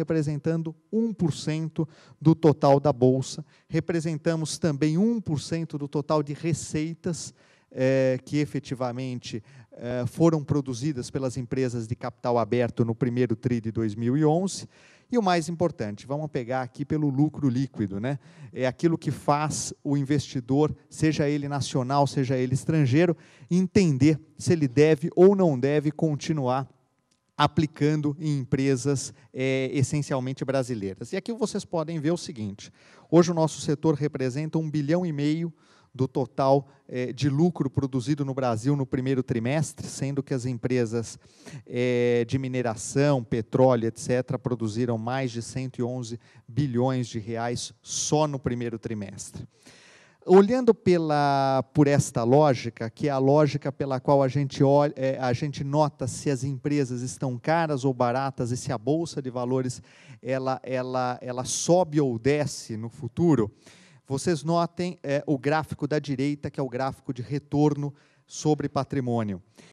representando 1% do total da Bolsa. Representamos também 1% do total de receitas é, que efetivamente é, foram produzidas pelas empresas de capital aberto no primeiro TRI de 2011. E o mais importante, vamos pegar aqui pelo lucro líquido, né? É aquilo que faz o investidor, seja ele nacional, seja ele estrangeiro, entender se ele deve ou não deve continuar aplicando em empresas é, essencialmente brasileiras. E aqui vocês podem ver o seguinte: hoje o nosso setor representa um bilhão e meio do total é, de lucro produzido no Brasil no primeiro trimestre, sendo que as empresas é, de mineração, petróleo, etc., produziram mais de 111 bilhões de reais só no primeiro trimestre. Olhando pela, por esta lógica, que é a lógica pela qual a gente, olha, é, a gente nota se as empresas estão caras ou baratas e se a bolsa de valores ela, ela, ela sobe ou desce no futuro, vocês notem é, o gráfico da direita, que é o gráfico de retorno sobre patrimônio.